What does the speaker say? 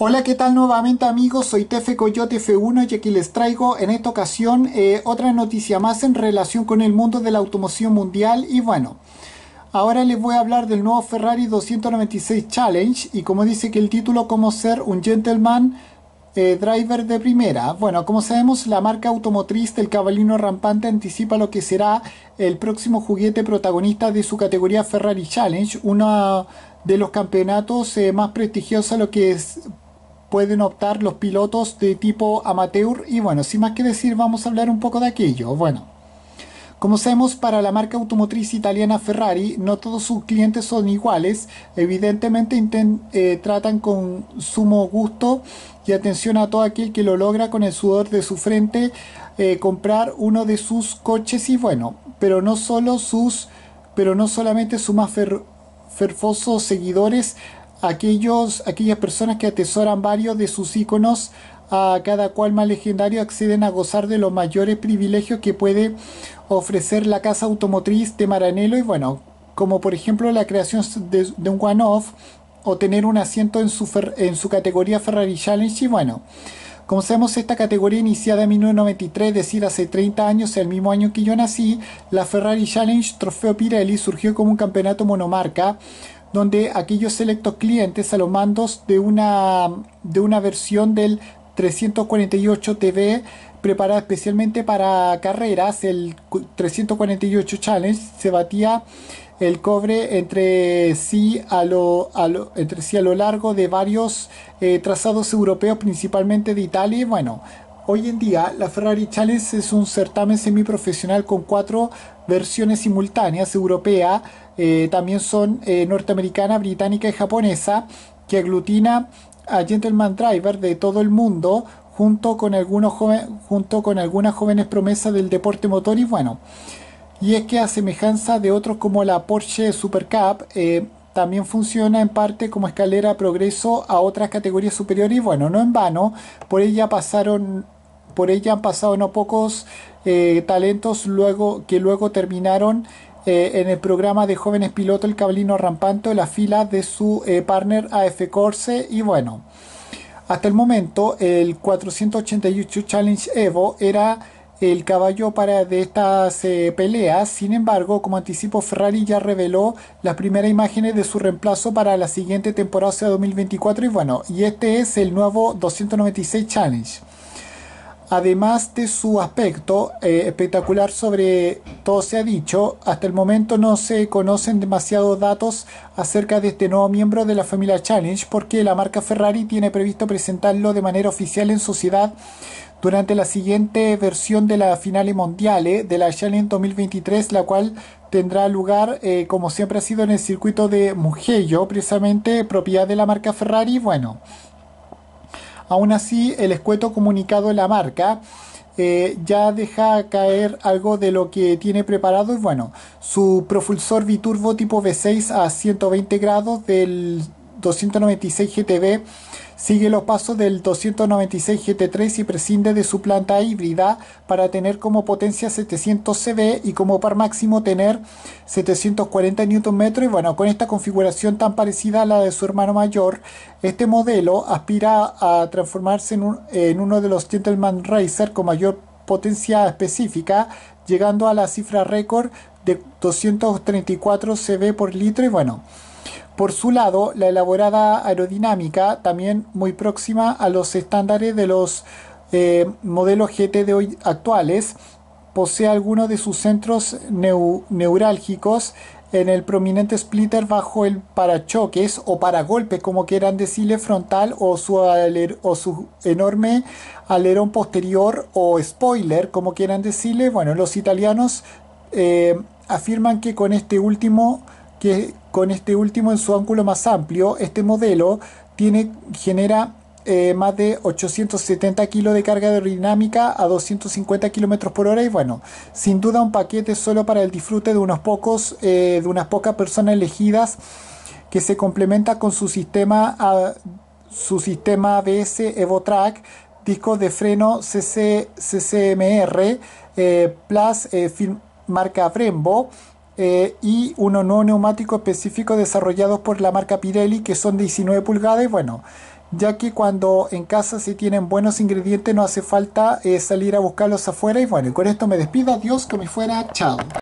Hola, ¿qué tal nuevamente amigos? Soy Tefe Coyote F1 y aquí les traigo en esta ocasión eh, otra noticia más en relación con el mundo de la automoción mundial y bueno, ahora les voy a hablar del nuevo Ferrari 296 Challenge y como dice que el título como ser un gentleman eh, driver de primera. Bueno, como sabemos, la marca automotriz del cabalino rampante anticipa lo que será el próximo juguete protagonista de su categoría Ferrari Challenge, uno de los campeonatos eh, más prestigiosos, lo que es, pueden optar los pilotos de tipo amateur y bueno, sin más que decir vamos a hablar un poco de aquello. Bueno, como sabemos, para la marca automotriz italiana Ferrari, no todos sus clientes son iguales. Evidentemente eh, tratan con sumo gusto y atención a todo aquel que lo logra con el sudor de su frente eh, comprar uno de sus coches y bueno, pero no solo sus, pero no solamente sus más ferfosos seguidores Aquellos, aquellas personas que atesoran varios de sus iconos, a cada cual más legendario, acceden a gozar de los mayores privilegios que puede ofrecer la casa automotriz de Maranello y bueno, como por ejemplo la creación de, un one-off o tener un asiento en su, en su categoría Ferrari Challenge y bueno. Como sabemos, esta categoría iniciada en 1993, es decir, hace 30 años, el mismo año que yo nací, la Ferrari Challenge Trofeo Pirelli surgió como un campeonato monomarca donde aquellos selectos clientes a los mandos de una, de una versión del 348 TV preparada especialmente para carreras, el 348 Challenge, se batía el cobre entre sí a lo, a lo, entre sí a lo largo de varios eh, trazados europeos, principalmente de Italia. Y bueno, Hoy en día, la Ferrari Challenge es un certamen semiprofesional con cuatro versiones simultáneas, europea, eh, también son eh, norteamericana, británica y japonesa, que aglutina a gentleman driver de todo el mundo, junto con, algunos junto con algunas jóvenes promesas del deporte motor y bueno. Y es que a semejanza de otros como la Porsche Super eh, también funciona en parte como escalera a progreso a otras categorías superiores y bueno, no en vano, por ella pasaron por ella han pasado no pocos eh, talentos luego, que luego terminaron eh, en el programa de jóvenes pilotos El Cabalino Rampanto, en la fila de su eh, partner AF Corse. Y bueno, hasta el momento el 488 Challenge Evo era el caballo para de estas peleas. Sin embargo, como anticipo, Ferrari ya reveló las primeras imágenes de su reemplazo para la siguiente temporada, sea 2024. Y bueno, y este es el nuevo 296 Challenge. Además de su aspecto eh, espectacular sobre todo se ha dicho, hasta el momento no se conocen demasiados datos acerca de este nuevo miembro de la familia Challenge porque la marca Ferrari tiene previsto presentarlo de manera oficial en su sociedad durante la siguiente versión de la finale mondiale de la Challenge 2023, la cual tendrá lugar eh, como siempre ha sido en el circuito de Mugello, precisamente propiedad de la marca Ferrari. Bueno. Aún así, el escueto comunicado en la marca eh, ya deja caer algo de lo que tiene preparado y bueno, su propulsor biturbo tipo V6 a 120 grados del 296 GTB Sigue los pasos del 296 GT3 y prescinde de su planta híbrida para tener como potencia 700 CV y como par máximo tener 740 Nm. Y bueno, con esta configuración tan parecida a la de su hermano mayor, este modelo aspira a transformarse en, uno de los Gentleman Racer con mayor potencia específica, llegando a la cifra récord de 234 CV por litro. Y bueno. Por su lado, la elaborada aerodinámica, también muy próxima a los estándares de los eh, modelos GT de hoy actuales, posee algunos de sus centros neurálgicos en el prominente splitter bajo el parachoques o paragolpes, como quieran decirle, frontal o su, o su enorme alerón posterior o spoiler, como quieran decirle. Bueno, los italianos eh, afirman que con este último que con este último en su ángulo más amplio, este modelo tiene, genera eh, más de 870 kilos de carga aerodinámica a 250 kilómetros por hora y bueno, sin duda un paquete solo para el disfrute de unos pocos, eh, de unas pocas personas elegidas que se complementa con su sistema, su sistema ABS EvoTrack, disco de freno CCMR, eh, Plus, marca Brembo, eh, y uno no neumático específico desarrollado por la marca Pirelli que son 19 pulgadas y bueno ya que cuando en casa se tienen buenos ingredientes no hace falta eh, salir a buscarlos afuera y bueno, con esto me despido, adiós, que me fuera, chao.